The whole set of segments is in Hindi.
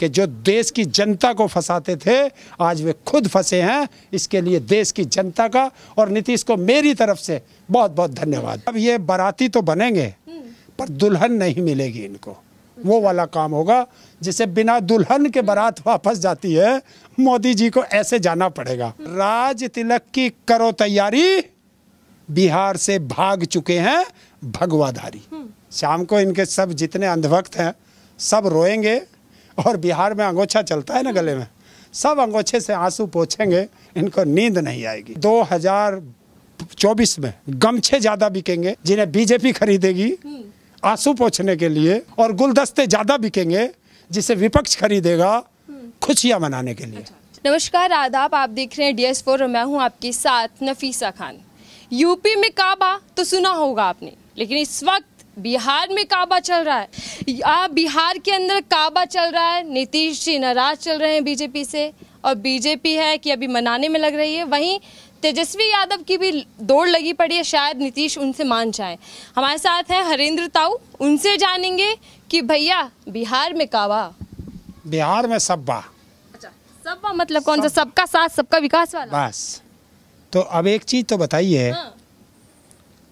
कि जो देश की जनता को फंसाते थे आज वे खुद फंसे हैं इसके लिए देश की जनता का और नीतीश को मेरी तरफ से बहुत बहुत धन्यवाद अब ये बाराती तो बनेंगे पर दुल्हन नहीं मिलेगी इनको वो वाला काम होगा जिसे बिना दुल्हन के बारात वापस जाती है मोदी जी को ऐसे जाना पड़ेगा राज तिलक की करो तैयारी बिहार से भाग चुके हैं भगवाधारी शाम को इनके सब जितने अंधभक्त हैं सब रोएंगे और बिहार में अंगोछा चलता है ना गले में सब अंगोछे से आंसू पोछेंगे इनको नींद नहीं आएगी 2024 में गमछे ज़्यादा बिकेंगे जिन्हें बीजेपी खरीदेगी आंसू पोछने के लिए और गुलदस्ते ज़्यादा बिकेंगे जिसे विपक्ष खरीदेगा खुशियां मनाने के लिए नमस्कार आदाब आप देख रहे हैं डी एस फोर मैं हूँ आपके साथ नफीसा खान यूपी में काबा तो सुना होगा आपने लेकिन इस वक्त बिहार में काबा चल रहा है आ, बिहार के अंदर काबा चल रहा है नीतीश जी नाराज चल रहे हैं बीजेपी से और बीजेपी है कि अभी मनाने में लग रही है वहीं तेजस्वी यादव की भी दौड़ लगी पड़ी है शायद नीतीश उनसे मान जाए हमारे साथ हैं हरेंद्र ताऊ उनसे जानेंगे कि भैया बिहार में काबा बिहार में सब्बा अच्छा सब्बा मतलब कौन सा सबका साथ सबका विकास वाला बस तो अब एक चीज तो बताइए हाँ।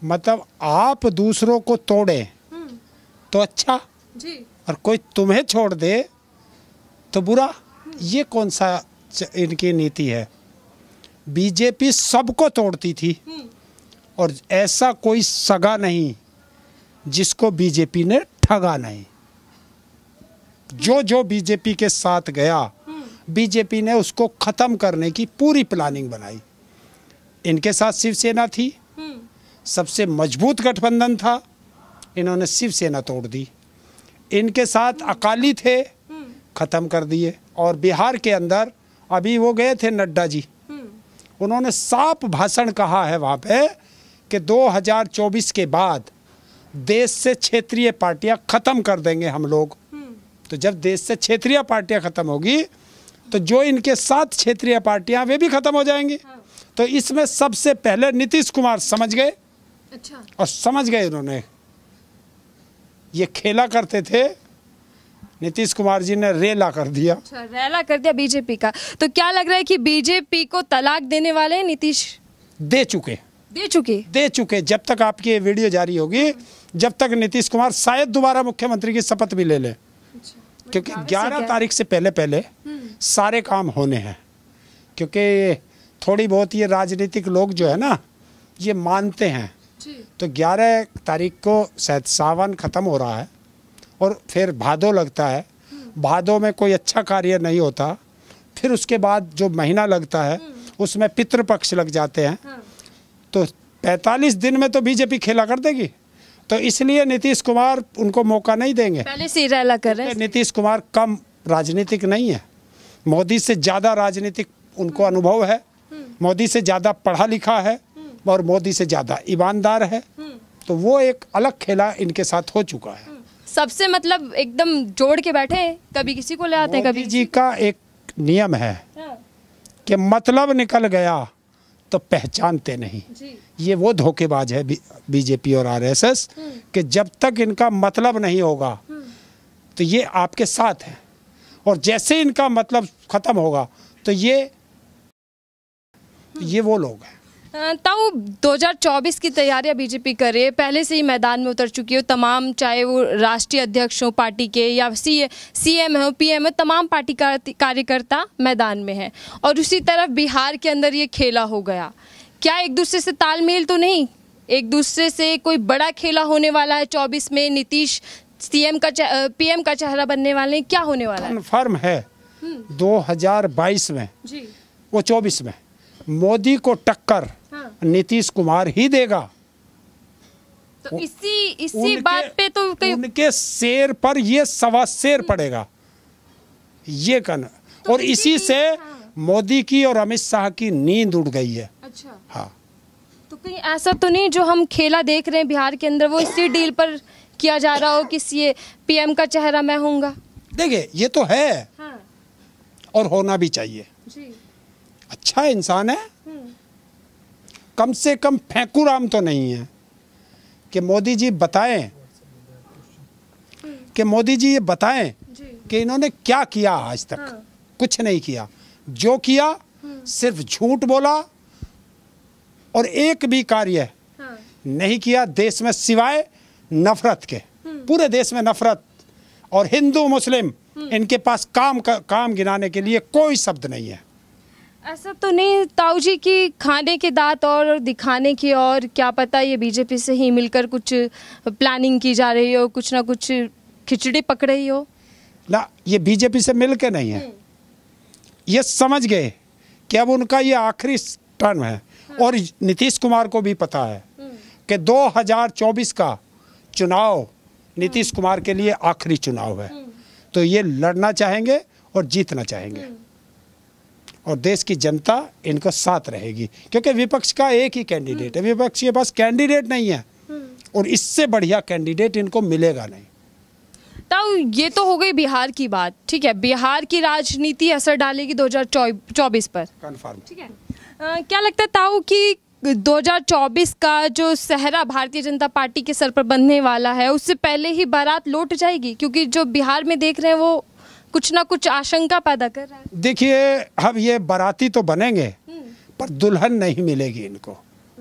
मतलब आप दूसरों को तोड़े हम्म। तो अच्छा जी और कोई तुम्हें छोड़ दे तो बुरा हम्म। ये कौन सा इनकी नीति है बीजेपी सबको तोड़ती थी हम्म। और ऐसा कोई सगा नहीं जिसको बीजेपी ने ठगा नहीं जो जो बीजेपी के साथ गया बीजेपी ने उसको ख़त्म करने की पूरी प्लानिंग बनाई इनके साथ शिवसेना थी सबसे मजबूत गठबंधन था इन्होंने शिवसेना तोड़ दी इनके साथ अकाली थे ख़त्म कर दिए और बिहार के अंदर अभी वो गए थे नड्डा जी उन्होंने साफ भाषण कहा है वहाँ पे कि 2024 के बाद देश से क्षेत्रीय पार्टियाँ ख़त्म कर देंगे हम लोग तो जब देश से क्षेत्रीय पार्टियाँ ख़त्म होगी तो जो इनके साथ क्षेत्रीय पार्टियाँ वे भी ख़त्म हो जाएंगी हाँ। तो इसमें सबसे पहले नीतीश कुमार समझ गए अच्छा और समझ गए उन्होंने ये खेला करते थे नीतीश कुमार जी ने रेला कर दिया अच्छा, रेला कर दिया बीजेपी का तो क्या लग रहा है कि बीजेपी को तलाक देने वाले नीतीश दे चुके दे चुके दे चुके जब तक आपकी ये वीडियो जारी होगी जब तक नीतीश कुमार शायद दोबारा मुख्यमंत्री की शपथ भी ले ले अच्छा, मतलब क्योंकि 11 तारीख से पहले पहले हम्म। सारे काम होने हैं क्योंकि थोड़ी बहुत ये राजनीतिक लोग जो है ना ये मानते हैं तो 11 तारीख को शायद सावन खत्म हो रहा है और फिर भादो लगता है हम्म। भादो में कोई अच्छा कार्य नहीं होता फिर उसके बाद जो महीना लगता है हम्म। उसमें पितृपक्ष लग जाते हैं हाँ। तो 45 दिन में तो बीजेपी खेला कर देगी तो इसलिए नीतीश कुमार उनको मौका नहीं देंगे पहले से रैला कर रहे हैं नीतीश कुमार कम राजनीतिक नहीं है मोदी से ज़्यादा राजनीतिक उनको हम्म। अनुभव है मोदी से ज़्यादा पढ़ा लिखा है और मोदी से ज़्यादा ईमानदार है हम्म। तो वो एक अलग खेला इनके साथ हो चुका है हम्म। सबसे मतलब एकदम जोड़ के बैठे हैं कभी किसी को ले आते हैं कभी जी का एक नियम है हाँ। कि मतलब निकल गया तो पहचानते नहीं ये वो धोखेबाज है बीजेपी और आरएसएस हम्म। कि जब तक इनका मतलब नहीं होगा तो ये आपके साथ है और जैसे इनका मतलब ख़त्म होगा तो ये ये वो लोग हैं ताऊ 2024 की तैयारियां बीजेपी कर रही है पहले से ही मैदान में उतर चुकी है तमाम चाहे वो राष्ट्रीय अध्यक्ष हो पार्टी के या सी सीएम हो पीएम हो तमाम पार्टी कार्यकर्ता मैदान में है और उसी तरफ बिहार के अंदर ये खेला हो गया क्या एक दूसरे से तालमेल तो नहीं एक दूसरे से कोई बड़ा खेला होने वाला है चौबीस में नीतीश सीएम का पीएम का चेहरा बनने वाले हैं क्या होने वाला है कन्फर्म है हम्म। दो में जी वो चौबीस में मोदी को टक्कर नीतीश कुमार ही देगा तो इसी इसी उनके, बात पे तो उनके शेर पर ये सवा शेर पड़ेगा ये कहना तो और इसी से हाँ। मोदी की और अमित शाह की नींद उड़ गई है अच्छा हाँ तो कहीं ऐसा तो नहीं जो हम खेला देख रहे हैं बिहार के अंदर वो इसी डील पर किया जा रहा हो कि ये पीएम का चेहरा मैं होऊंगा देखिए ये तो है हाँ। और होना भी चाहिए जी। अच्छा इंसान है कम से कम राम तो नहीं है कि मोदी जी बताएं कि मोदी जी ये बताएं कि इन्होंने क्या किया आज तक हाँ। कुछ नहीं किया जो किया हाँ। सिर्फ झूठ बोला और एक भी कार्य हाँ। नहीं किया देश में सिवाय नफरत के हम्म। पूरे देश में नफरत और हिंदू मुस्लिम हम्म। इनके पास काम का, काम गिनाने के लिए कोई शब्द नहीं है ऐसा तो नहीं ताऊ जी की खाने के दांत और दिखाने की और क्या पता ये बीजेपी से ही मिलकर कुछ प्लानिंग की जा रही हो कुछ ना कुछ खिचड़ी पक रही हो ना ये बीजेपी से मिल के नहीं है ये समझ गए कि अब उनका ये आखिरी टर्म है हाँ। और नीतीश कुमार को भी पता है हम्म। कि 2024 का चुनाव नीतीश हम्म। कुमार के लिए आखिरी चुनाव है हम्म। तो ये लड़ना चाहेंगे और जीतना चाहेंगे और देश की जनता इनका साथ रहेगी क्योंकि विपक्ष का एक ही कैंडिडेट है विपक्ष के पास कैंडिडेट नहीं है हम्म। और इससे बढ़िया कैंडिडेट इनको मिलेगा नहीं ताऊ ये तो हो गई बिहार की बात ठीक है बिहार की राजनीति असर डालेगी 2024 पर कन्फर्म ठीक है आ, क्या लगता है ताऊ कि 2024 का जो सहरा भारतीय जनता पार्टी के सर पर बनने वाला है उससे पहले ही बारात लौट जाएगी क्योंकि जो बिहार में देख रहे हैं वो कुछ ना कुछ आशंका पैदा कर रहा है देखिए हम ये बराती तो बनेंगे हम्म। पर दुल्हन नहीं मिलेगी इनको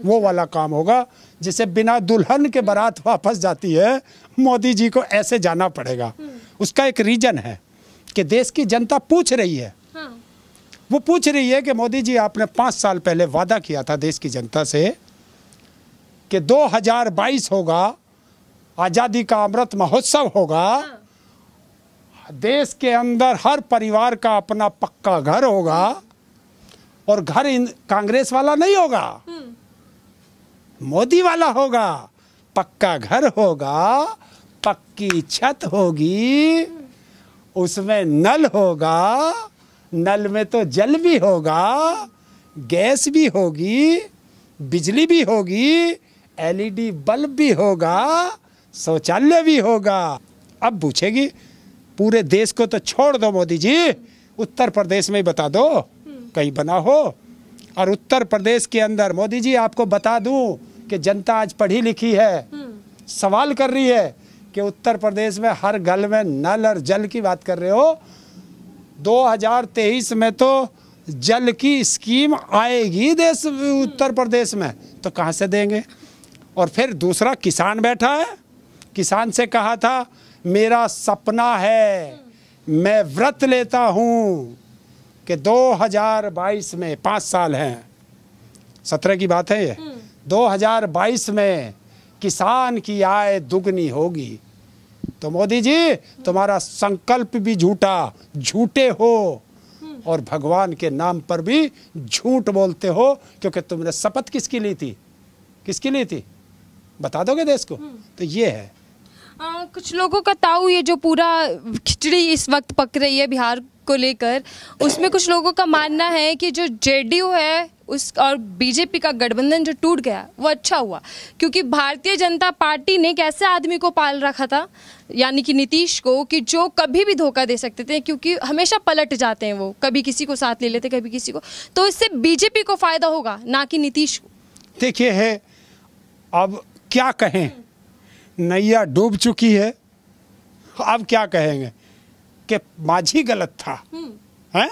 वो वाला काम होगा जिसे बिना दुल्हन के बारात वापस जाती है मोदी जी को ऐसे जाना पड़ेगा हम्म। उसका एक रीजन है कि देश की जनता पूछ रही है हाँ। वो पूछ रही है कि मोदी जी आपने पांच साल पहले वादा किया था देश की जनता से कि 2022 होगा आज़ादी का अमृत महोत्सव होगा हाँ। देश के अंदर हर परिवार का अपना पक्का घर होगा और घर कांग्रेस वाला नहीं होगा मोदी वाला होगा पक्का घर होगा पक्की छत होगी उसमें नल होगा नल में तो जल भी होगा गैस भी होगी बिजली भी होगी एलईडी बल्ब भी होगा शौचालय भी होगा अब पूछेगी पूरे देश को तो छोड़ दो मोदी जी उत्तर प्रदेश में ही बता दो हम्म। कहीं बना हो और उत्तर प्रदेश के अंदर मोदी जी आपको बता दूं कि जनता आज पढ़ी लिखी है हम्म। सवाल कर रही है कि उत्तर प्रदेश में हर गल में नल और जल की बात कर रहे हो 2023 में तो जल की स्कीम आएगी देश उत्तर हम्म। प्रदेश में तो कहाँ से देंगे और फिर दूसरा किसान बैठा है किसान से कहा था मेरा सपना है मैं व्रत लेता हूँ कि 2022 में पाँच साल हैं सत्रह की बात है ये 2022 हम्म। में किसान की आय दुगनी होगी तो मोदी जी तुम्हारा संकल्प भी झूठा झूठे हो हम्म। और भगवान के नाम पर भी झूठ बोलते हो क्योंकि तुमने शपथ किसकी ली थी किसकी ली थी बता दोगे देश को हम्म। तो ये है आ, कुछ लोगों का ताऊ ये जो पूरा खिचड़ी इस वक्त पक रही है बिहार को लेकर उसमें कुछ लोगों का मानना है कि जो जेडीयू है उस और बीजेपी का गठबंधन जो टूट गया वो अच्छा हुआ क्योंकि भारतीय जनता पार्टी ने कैसे आदमी को पाल रखा था यानी कि नीतीश को कि जो कभी भी धोखा दे सकते थे क्योंकि हमेशा पलट जाते हैं वो कभी किसी को साथ ले लेते कभी किसी को तो इससे बीजेपी को फायदा होगा ना कि नीतीश को देखिए है अब क्या कहें नैया डूब चुकी है अब क्या कहेंगे कि माझी गलत था हम्म। हैं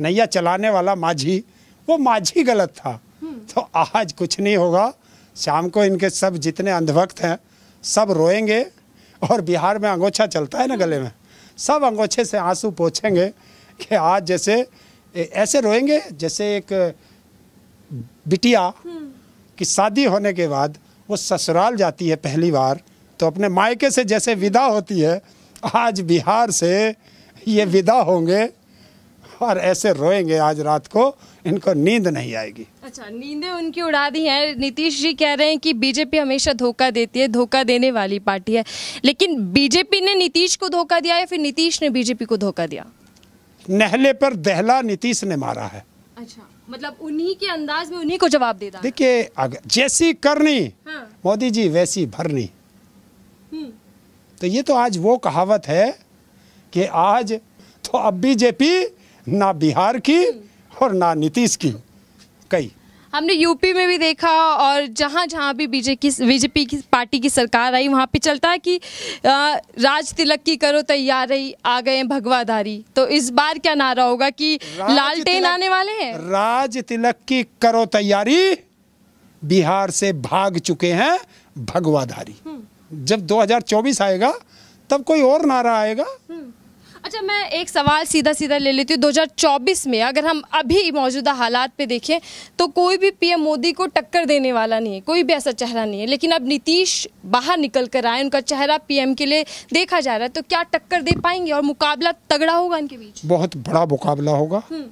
नैया चलाने वाला माझी वो माझी गलत था हम्म। तो आज कुछ नहीं होगा शाम को इनके सब जितने अंधभक्त हैं सब रोएंगे और बिहार में अंगोछा चलता है ना गले में सब अंगोछे से आंसू पोछेंगे कि आज जैसे ऐसे रोएंगे जैसे एक बिटिया हम्म। की शादी होने के बाद वो ससुराल जाती है पहली बार तो अपने मायके से जैसे विदा होती है आज बिहार से ये विदा होंगे और ऐसे रोएंगे आज रात को इनको नींद नहीं आएगी अच्छा नींदें उनकी उड़ा दी हैं नीतीश जी कह रहे हैं कि बीजेपी हमेशा धोखा देती है धोखा देने वाली पार्टी है लेकिन बीजेपी ने नीतीश को धोखा दिया या फिर नीतीश ने बीजेपी को धोखा दिया नहले पर दहला नीतीश ने मारा है अच्छा मतलब उन्हीं के अंदाज में उन्हीं को जवाब दे देखिए जैसी करनी हाँ। मोदी जी वैसी भरनी तो ये तो आज वो कहावत है कि आज तो अब बीजेपी ना बिहार की और ना नीतीश की कई हमने यूपी में भी देखा और जहाँ जहाँ भी बीजेपी बीजेपी की पार्टी की सरकार आई वहाँ पे चलता है कि राज तिलक की करो तैयार रही आ गए भगवाधारी तो इस बार क्या नारा होगा कि लालटेन आने वाले हैं राज तिलक की करो तैयारी बिहार से भाग चुके हैं भगवाधारी हम्म। जब 2024 आएगा तब कोई और नारा आएगा हम्म। अच्छा मैं एक सवाल सीधा सीधा ले लेती हूँ 2024 में अगर हम अभी मौजूदा हालात पे देखें तो कोई भी पीएम मोदी को टक्कर देने वाला नहीं है कोई भी ऐसा चेहरा नहीं है लेकिन अब नीतीश बाहर निकल कर आए उनका चेहरा पीएम के लिए देखा जा रहा है तो क्या टक्कर दे पाएंगे और मुकाबला तगड़ा होगा इनके बीच बहुत बड़ा मुकाबला होगा हम्म।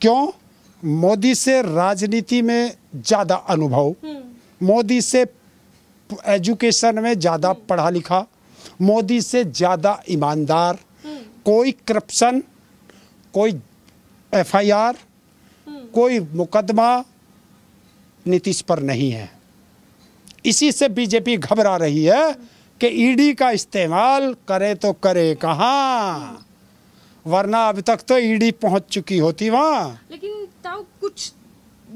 क्यों मोदी से राजनीति में ज़्यादा अनुभव हम्म। मोदी से एजुकेशन में ज़्यादा हम्म। पढ़ा लिखा मोदी से ज़्यादा ईमानदार हम्म। कोई करप्शन कोई एफआईआर हम्म। कोई मुकदमा नीतीश पर नहीं है इसी से बीजेपी घबरा रही है कि ईडी e का इस्तेमाल करे तो करे कहाँ वरना अब तक तो ईडी e पहुंच चुकी होती वहाँ लेकिन कुछ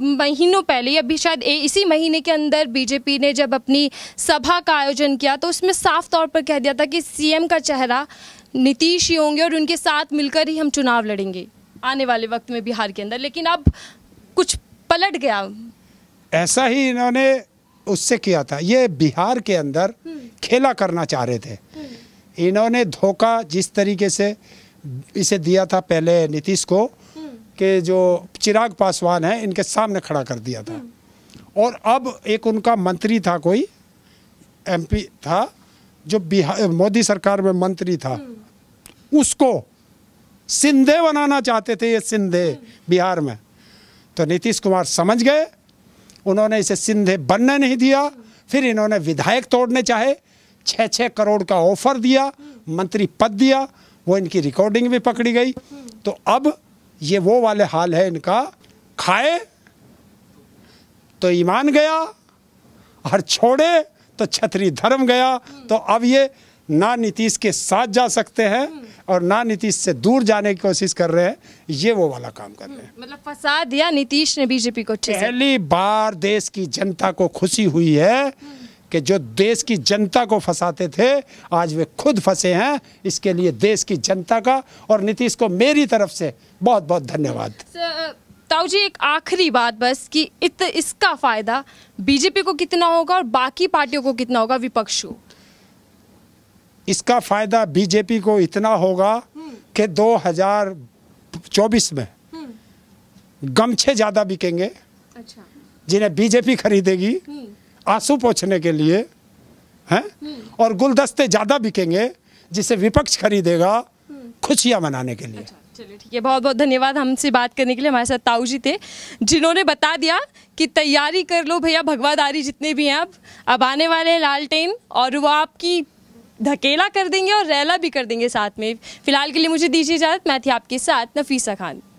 महीनों पहले अभी शायद इसी महीने के अंदर बीजेपी ने जब अपनी सभा का आयोजन किया तो उसमें साफ तौर पर कह दिया था कि सीएम का चेहरा नीतीश ही होंगे और उनके साथ मिलकर ही हम चुनाव लड़ेंगे आने वाले वक्त में बिहार के अंदर लेकिन अब कुछ पलट गया ऐसा ही इन्होंने उससे किया था ये बिहार के अंदर हम्म। खेला करना चाह रहे थे हम्म। इन्होंने धोखा जिस तरीके से इसे दिया था पहले नीतीश को के जो चिराग पासवान हैं इनके सामने खड़ा कर दिया था और अब एक उनका मंत्री था कोई एमपी था जो बिहार मोदी सरकार में मंत्री था उसको सिंधे बनाना चाहते थे ये सिंधे बिहार में तो नीतीश कुमार समझ गए उन्होंने इसे सिंधे बनने नहीं दिया फिर इन्होंने विधायक तोड़ने चाहे छः छः करोड़ का ऑफर दिया मंत्री पद दिया वो इनकी रिकॉर्डिंग भी पकड़ी गई तो अब ये वो वाले हाल है इनका खाए तो ईमान गया और छोड़े तो छतरी धर्म गया तो अब ये ना नीतीश के साथ जा सकते हैं और ना नीतीश से दूर जाने की कोशिश कर रहे हैं ये वो वाला काम कर रहे हैं मतलब फसाद दिया नीतीश ने बीजेपी को पहली बार देश की जनता को खुशी हुई है कि जो देश की जनता को फंसाते थे आज वे खुद फंसे हैं इसके लिए देश की जनता का और नीतीश को मेरी तरफ से बहुत बहुत धन्यवाद uh, ताऊ जी एक आखिरी बात बस कि इत इसका फायदा बीजेपी को कितना होगा और बाकी पार्टियों को कितना होगा विपक्ष को इसका फायदा बीजेपी को इतना होगा हम्म। कि 2024 में हम्म। गमछे ज्यादा बिकेंगे अच्छा। जिन्हें बीजेपी खरीदेगी हम्म। आंसू पहुँचने के लिए हैं हम्म। और गुलदस्ते ज़्यादा बिकेंगे जिसे विपक्ष खरीदेगा हम्म। खुशियाँ मनाने के लिए अच्छा। चलिए ठीक है बहुत बहुत धन्यवाद हमसे बात करने के लिए हमारे साथ ताऊ जी थे जिन्होंने बता दिया कि तैयारी कर लो भैया भगवादारी जितने भी हैं अब अब आने वाले हैं लालटेन और वो आपकी धकेला कर देंगे और रैला भी कर देंगे साथ में फिलहाल के लिए मुझे दीजिए इजाज़त मैं थी आपके साथ नफीसा खान